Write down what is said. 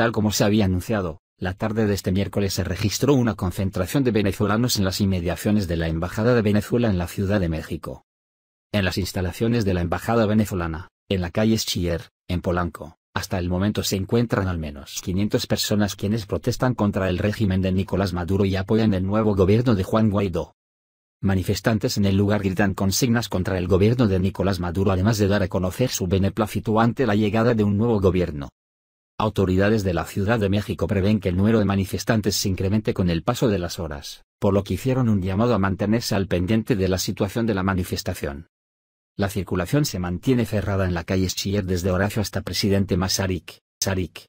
Tal como se había anunciado, la tarde de este miércoles se registró una concentración de venezolanos en las inmediaciones de la Embajada de Venezuela en la Ciudad de México. En las instalaciones de la Embajada venezolana, en la calle Schiller, en Polanco, hasta el momento se encuentran al menos 500 personas quienes protestan contra el régimen de Nicolás Maduro y apoyan el nuevo gobierno de Juan Guaidó. Manifestantes en el lugar gritan consignas contra el gobierno de Nicolás Maduro además de dar a conocer su beneplácito ante la llegada de un nuevo gobierno. Autoridades de la Ciudad de México prevén que el número de manifestantes se incremente con el paso de las horas, por lo que hicieron un llamado a mantenerse al pendiente de la situación de la manifestación. La circulación se mantiene cerrada en la calle Schiller desde Horacio hasta Presidente Masaryk,